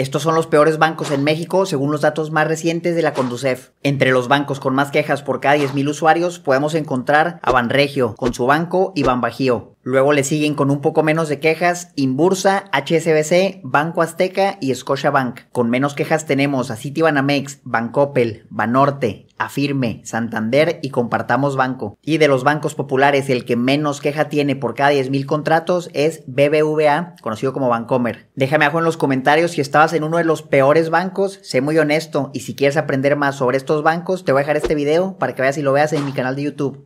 Estos son los peores bancos en México, según los datos más recientes de la Conducef. Entre los bancos con más quejas por cada 10.000 usuarios podemos encontrar a Banregio, con su banco, y Banbajío. Luego le siguen con un poco menos de quejas Inbursa, HSBC, Banco Azteca y Bank. Con menos quejas tenemos a Citibanamex, Bancoppel, Banorte, Afirme, Santander y Compartamos Banco. Y de los bancos populares, el que menos queja tiene por cada 10.000 contratos es BBVA, conocido como Bancomer. Déjame abajo en los comentarios si estabas en uno de los peores bancos, sé muy honesto, y si quieres aprender más sobre estos bancos, te voy a dejar este video para que veas y lo veas en mi canal de YouTube.